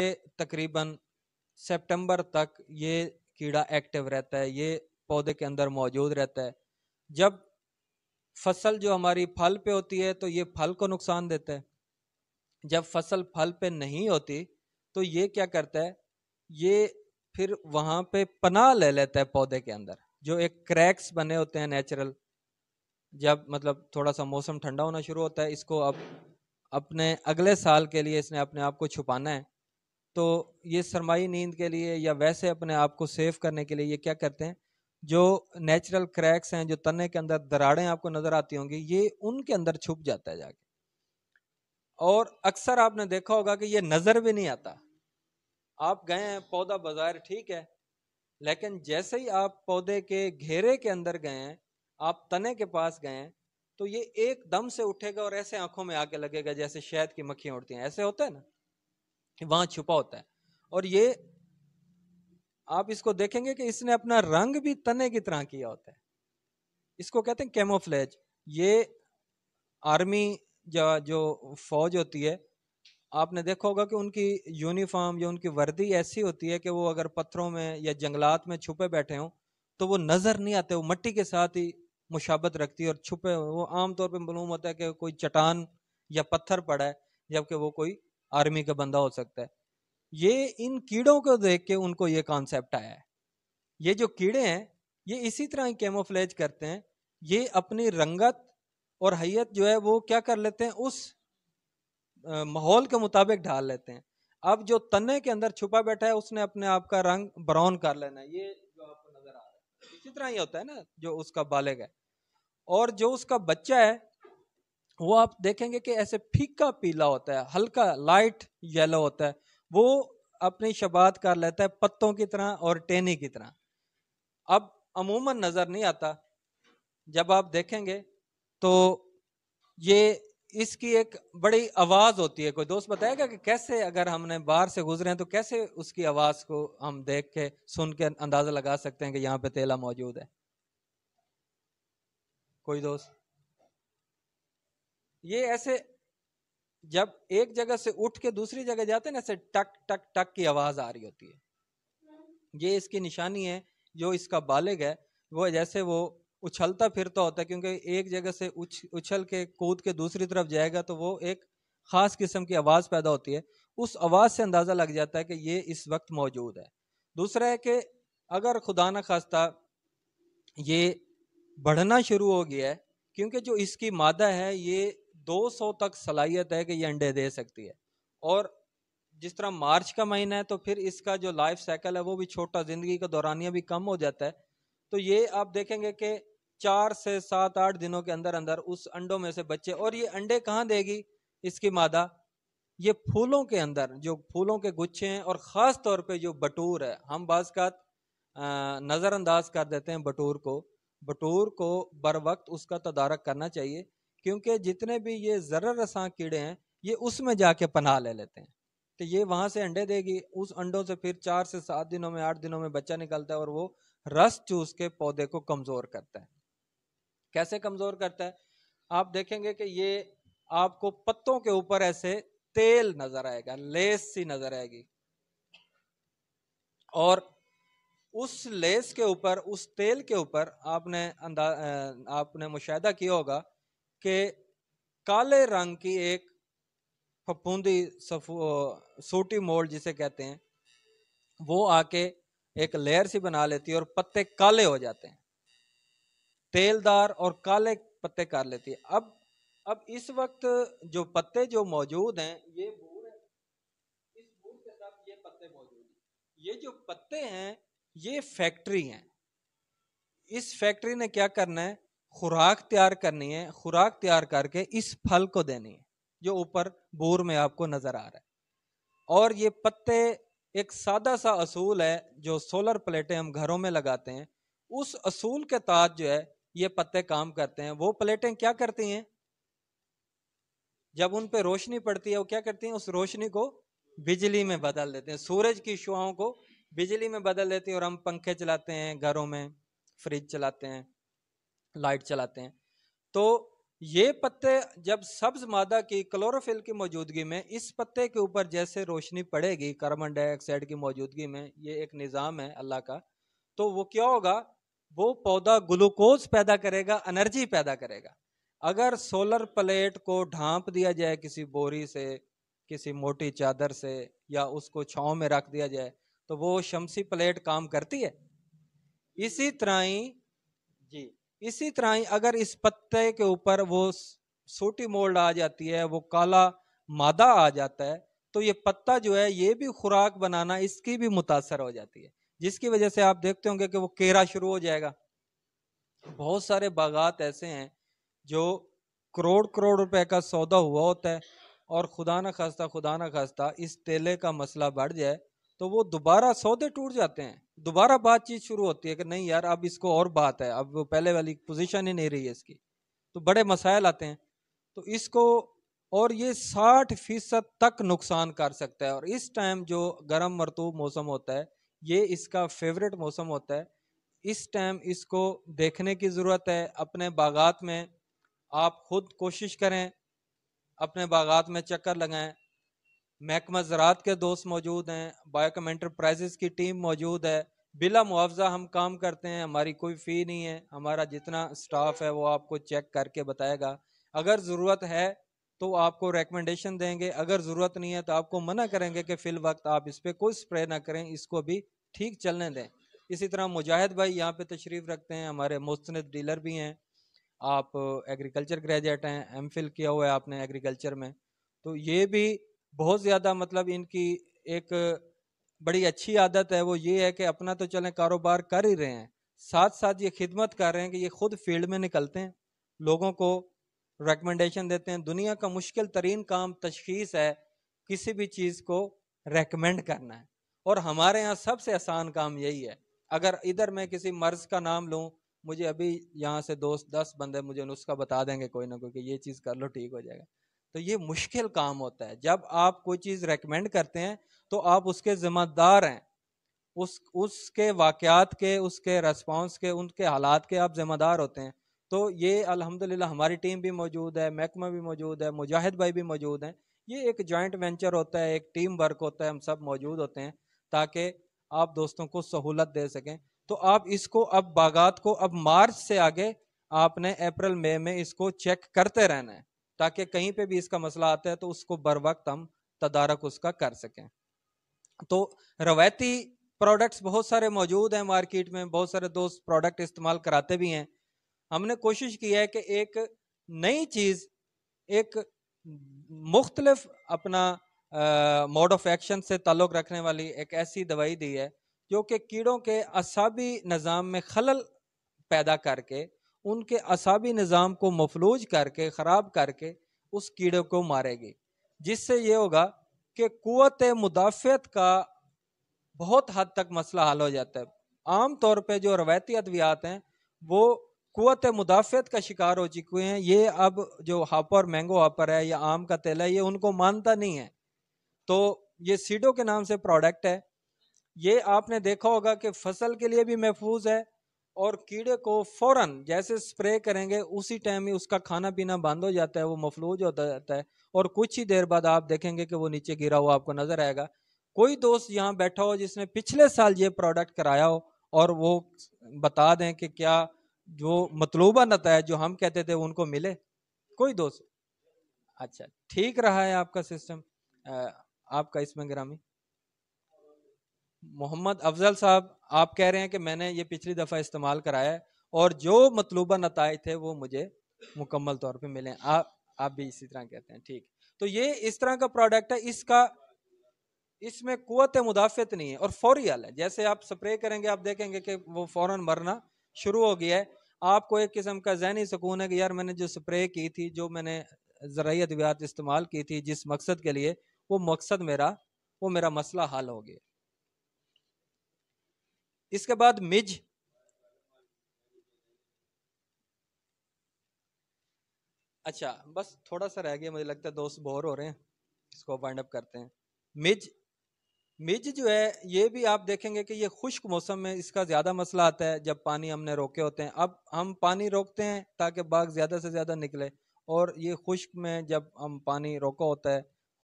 तकरीबन सितंबर तक ये कीड़ा एक्टिव रहता है ये पौधे के अंदर मौजूद रहता है जब फसल जो हमारी फल पे होती है तो ये फल को नुकसान देता है जब फसल फल पे नहीं होती तो ये क्या करता है ये फिर वहाँ पे पनाह ले लेता है पौधे के अंदर जो एक क्रैक्स बने होते हैं नेचुरल जब मतलब थोड़ा सा मौसम ठंडा होना शुरू होता है इसको अब अपने अगले साल के लिए इसने अपने आप को छुपाना है तो ये सरमाई नींद के लिए या वैसे अपने आप को सेव करने के लिए ये क्या करते हैं जो नेचुरल क्रैक्स हैं जो तने के अंदर दराड़ें आपको नज़र आती होंगी ये उनके अंदर छुप जाता है जाके और अक्सर आपने देखा होगा कि ये नज़र भी नहीं आता आप गए हैं पौधा बाजार ठीक है लेकिन जैसे ही आप पौधे के घेरे के अंदर गए हैं आप तने के पास गए हैं तो ये एकदम से उठेगा और ऐसे आंखों में आके लगेगा जैसे शहद की मक्खियां उड़ती हैं ऐसे होता है ना वहां छुपा होता है और ये आप इसको देखेंगे कि इसने अपना रंग भी तने की तरह किया होता है इसको कहते हैं कैमोफ्लेज ये आर्मी या जो फौज होती है आपने देखा होगा कि उनकी यूनिफॉर्म या उनकी वर्दी ऐसी होती है कि वो अगर पत्थरों में या जंगलात में छुपे बैठे हों तो वो नज़र नहीं आते वो मट्टी के साथ ही मुशाबत रखती है और छुपे वो आमतौर पर मालूम होता है कि कोई चटान या पत्थर पड़ा है जबकि वो कोई आर्मी का बंदा हो सकता है ये इन कीड़ों को देख के उनको ये कॉन्सेप्ट आया है ये जो कीड़े हैं ये इसी तरह ही कैमोफ्लेज करते हैं ये अपनी रंगत और हैत जो है वो क्या कर लेते हैं उस माहौल के मुताबिक ढाल लेते हैं अब जो तने के अंदर छुपा बैठा है उसने अपने आप का रंग ब्राउन कर लेना है ये जो आपको नजर आ रहा है इसी तरह ही होता है ना जो उसका बालिग है और जो उसका बच्चा है वो आप देखेंगे कि ऐसे फीका पीला होता है हल्का लाइट येलो होता है वो अपनी शबात कर लेता है पत्तों की तरह और टेनी की तरह अब अमूमन नज़र नहीं आता जब आप देखेंगे तो ये इसकी एक बड़ी आवाज़ होती है कोई दोस्त बताएगा कि कैसे अगर हमने बाहर से गुजरे हैं तो कैसे उसकी आवाज़ को हम देख के सुन के अंदाज़ा लगा सकते हैं कि यहाँ पे तेला मौजूद है कोई दोस्त ये ऐसे जब एक जगह से उठ के दूसरी जगह जाते हैं ना ऐसे टक टक टक की आवाज आ रही होती है ये इसकी निशानी है जो इसका बालिग है वो जैसे वो उछलता फिरता होता है क्योंकि एक जगह से उछ उछल के कूद के दूसरी तरफ जाएगा तो वो एक ख़ास किस्म की आवाज़ पैदा होती है उस आवाज़ से अंदाज़ा लग जाता है कि ये इस वक्त मौजूद है दूसरा है कि अगर खुदा न खास्ता ये बढ़ना शुरू हो गया है क्योंकि जो इसकी मादा है ये 200 तक सलाहियत है कि ये अंडे दे सकती है और जिस तरह मार्च का महीना है तो फिर इसका जो लाइफ साइकिल है वो भी छोटा ज़िंदगी का दौरानिया भी कम हो जाता है तो ये आप देखेंगे कि चार से सात आठ दिनों के अंदर अंदर उस अंडों में से बच्चे और ये अंडे कहाँ देगी इसकी मादा ये फूलों के अंदर जो फूलों के गुच्छे हैं और ख़ास तौर पे जो बटूर है हम बाज़ का नज़रअंदाज कर देते हैं बटूर को बटूर को बर वक्त उसका तदारक करना चाहिए क्योंकि जितने भी ये ज़र्र रसा कीड़े हैं ये उसमें जाके पनाह ले लेते हैं तो ये वहाँ से अंडे देगी उस अंडों से फिर चार से सात दिनों में आठ दिनों में बच्चा निकलता है और वो रस चूस के पौधे को कमज़ोर करता है कैसे कमज़ोर करता है आप देखेंगे कि ये आपको पत्तों के ऊपर ऐसे तेल नज़र आएगा लेस सी नज़र आएगी और उस लेस के ऊपर उस तेल के ऊपर आपने अंदा आपने मुशाह किया होगा कि काले रंग की एक फफूंदी सोटी मोल जिसे कहते हैं वो आके एक लेयर सी बना लेती है और पत्ते काले हो जाते हैं तेलदार और काले पत्ते कर लेती है अब अब इस वक्त जो पत्ते जो मौजूद हैं ये भूर है इस भूर के साथ ये पत्ते मौजूद हैं ये जो पत्ते हैं ये फैक्ट्री हैं इस फैक्ट्री ने क्या करना है खुराक तैयार करनी है खुराक तैयार करके इस फल को देनी है जो ऊपर बोर में आपको नजर आ रहा है और ये पत्ते एक सादा सा असूल है जो सोलर प्लेटें हम घरों में लगाते हैं उस असूल के तहत जो है ये पत्ते काम करते हैं वो प्लेटें क्या करती हैं जब उन पर रोशनी पड़ती है वो क्या करती हैं उस रोशनी को बिजली में बदल देते हैं सूरज की शुआओं को बिजली में बदल देती है और हम पंखे चलाते हैं घरों में फ्रिज चलाते हैं लाइट चलाते हैं तो ये पत्ते जब सब्ज मादा की क्लोरोफिल की मौजूदगी में इस पत्ते के ऊपर जैसे रोशनी पड़ेगी कार्बन डाइऑक्साइड की मौजूदगी में ये एक निज़ाम है अल्लाह का तो वो क्या होगा वो पौधा ग्लूकोज पैदा करेगा एनर्जी पैदा करेगा अगर सोलर प्लेट को ढांप दिया जाए किसी बोरी से किसी मोटी चादर से या उसको छाँव में रख दिया जाए तो वो शमसी प्लेट काम करती है इसी तरह ही जी इसी तरह ही अगर इस पत्ते के ऊपर वो सोटी मोल्ड आ जाती है वो काला मादा आ जाता है तो ये पत्ता जो है ये भी खुराक बनाना इसकी भी मुतासर हो जाती है जिसकी वजह से आप देखते होंगे कि वो केरा शुरू हो जाएगा बहुत सारे बागात ऐसे हैं जो करोड़ करोड़ रुपए का सौदा हुआ होता है और खुदा न खास्ता खुदा न खास्ता इस तेले का मसला बढ़ जाए तो वो दोबारा सौदे टूट जाते हैं दोबारा बातचीत शुरू होती है कि नहीं यार अब इसको और बात है अब वो पहले वाली पोजीशन ही नहीं रही है इसकी तो बड़े मसाइल आते हैं तो इसको और ये साठ फीसद तक नुकसान कर सकता है और इस टाइम जो गर्म मरतूब मौसम होता है ये इसका फेवरेट मौसम होता है इस टाइम इसको देखने की ज़रूरत है अपने बागात में आप खुद कोशिश करें अपने बागात में चक्कर लगाएं महकमा ज़रात के दोस्त मौजूद हैं बायोकम एंटरप्राइजेस की टीम मौजूद है बिला मुआवजा हम काम करते हैं हमारी कोई फ़ी नहीं है हमारा जितना स्टाफ है वो आपको चेक करके बताएगा अगर ज़रूरत है तो आपको रेकमेंडेशन देंगे अगर ज़रूरत नहीं है तो आपको मना करेंगे कि फ़िल वक्त आप इस पर कोई स्प्रे ना करें इसको भी ठीक चलने दें इसी तरह मुजाहिद भाई यहाँ पे तशरीफ़ रखते हैं हमारे मुस्ंद डीलर भी हैं आप एग्रीकल्चर ग्रेजुएट हैं एम फिल किया हुआ है आपने एग्रीकल्चर में तो ये भी बहुत ज़्यादा मतलब इनकी एक बड़ी अच्छी आदत है वो ये है कि अपना तो चलें कारोबार कर ही रहे हैं साथ साथ ये खिदमत कर रहे हैं कि ये खुद फील्ड में निकलते हैं लोगों को रिकमेंडेशन देते हैं दुनिया का मुश्किल तरीन काम तशखीस है किसी भी चीज़ को रेकमेंड करना है और हमारे यहाँ सबसे आसान काम यही है अगर इधर मैं किसी मर्ज़ का नाम लूँ मुझे अभी यहाँ से दोस्त दस बंदे मुझे नुस्खा बता देंगे कोई ना कोई कि ये चीज़ कर लो ठीक हो जाएगा तो ये मुश्किल काम होता है जब आप कोई चीज़ रेकमेंड करते हैं तो आप उसके ज़िम्मेदार हैं उस उसके वाक़ात के उसके रेस्पॉन्स के उनके हालात के आप ज़िम्मेदार होते हैं तो ये अल्हम्दुलिल्लाह हमारी टीम भी मौजूद है महकमा भी मौजूद है मुजाहिद भाई भी मौजूद हैं ये एक जॉइंट वेंचर होता है एक टीम वर्क होता है हम सब मौजूद होते हैं ताकि आप दोस्तों को सहूलत दे सकें तो आप इसको अब बागात को अब मार्च से आगे आपने अप्रैल मई में इसको चेक करते रहना है ताकि कहीं पे भी इसका मसला आता है तो उसको बर वक्त हम तदारक उसका कर सकें तो रवायती प्रोडक्ट्स बहुत सारे मौजूद हैं मार्केट में बहुत सारे दोस्त प्रोडक्ट इस्तेमाल कराते भी हैं हमने कोशिश की है कि एक नई चीज़ एक मुख्तलफ अपना मोड ऑफ एक्शन से ताल्लुक़ रखने वाली एक ऐसी दवाई दी है जो कि कीड़ों के असाबी निज़ाम में खलल पैदा करके उनके असाबी निज़ाम को मफलूज करके ख़राब करके उस कीड़े को मारेगी जिससे ये होगा कि क़वत मुदाफ़त का बहुत हद तक मसला हल हो जाता है आम तौर पर जो रवायती अद्वियात हैं वो क़वत मुदाफ़त का शिकार हो चुके हैं ये अब जो हापर मैंगो हापर है या आम का तेल है ये उनको मानता नहीं है तो ये सीडो के नाम से प्रोडक्ट है ये आपने देखा होगा कि फसल के लिए भी महफूज है और कीड़े को फौरन जैसे स्प्रे करेंगे उसी टाइम ही उसका खाना पीना बंद हो जाता है वो मफलूज होता जाता है और कुछ ही देर बाद आप देखेंगे कि वो नीचे गिरा हुआ आपको नजर आएगा कोई दोस्त यहाँ बैठा हो जिसने पिछले साल ये प्रोडक्ट कराया हो और वो बता दें कि क्या जो मतलूबा नतज जो हम कहते थे उनको मिले कोई दोस्त अच्छा ठीक रहा है आपका सिस्टम आपका इसमें ग्रामीण मोहम्मद अफजल साहब आप कह रहे हैं कि मैंने ये पिछली दफ़ा इस्तेमाल कराया है और जो मतलूबा नतज थे वो मुझे मुकम्मल तौर पे मिले आप आप भी इसी तरह कहते हैं ठीक तो ये इस तरह का प्रोडक्ट है इसका इसमें कुत मुदाफ़त नहीं है और फौरी हल है जैसे आप स्प्रे करेंगे आप देखेंगे कि वो फ़ौर मरना शुरू हो गया है आपको एक किस्म का जहनी सुकून है कि यार मैंने जो स्प्रे की थी जो मैंने ज़रूरी अद्वियात इस्तेमाल की थी जिस मकसद के लिए वो मकसद मेरा वो मेरा मसला हल हो गया इसके बाद मिज अच्छा बस थोड़ा सा रह गया मुझे लगता है दोस्त बोर हो रहे हैं इसको वाइंड अप करते हैं मिज मिज जो है ये भी आप देखेंगे कि ये खुश्क मौसम में इसका ज़्यादा मसला आता है जब पानी हमने रोके होते हैं अब हम पानी रोकते हैं ताकि बाग ज़्यादा से ज़्यादा निकले और ये खुश्क में जब हम पानी रोका होता है